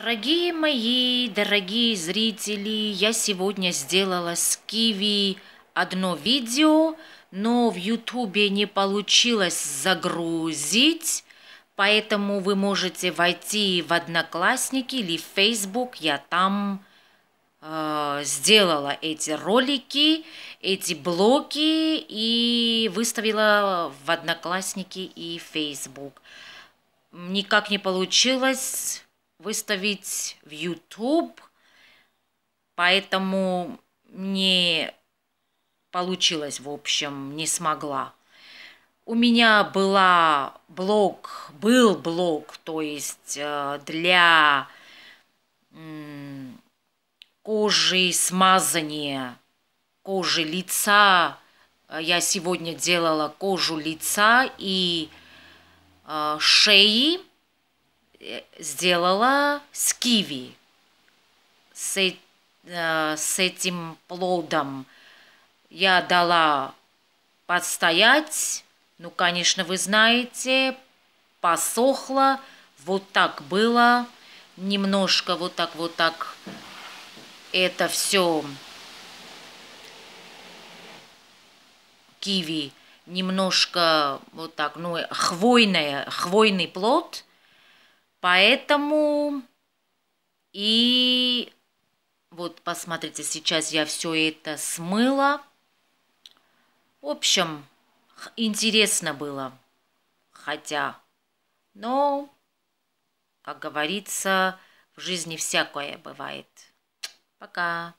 Дорогие мои, дорогие зрители, я сегодня сделала с киви одно видео, но в ютубе не получилось загрузить, поэтому вы можете войти в Одноклассники или в Фейсбук, я там э, сделала эти ролики, эти блоки и выставила в Одноклассники и Фейсбук, Никак не получилось выставить в YouTube, поэтому не получилось, в общем, не смогла. У меня была блог, был блог, то есть э, для кожи, смазания кожи лица. Я сегодня делала кожу лица и э, шеи сделала с киви, с, э, с этим плодом. Я дала подстоять, ну, конечно, вы знаете, посохло, вот так было, немножко вот так, вот так это все киви, немножко вот так, ну, хвойное, хвойный плод – Поэтому и вот посмотрите, сейчас я все это смыла. В общем, интересно было. Хотя, но, как говорится, в жизни всякое бывает. Пока.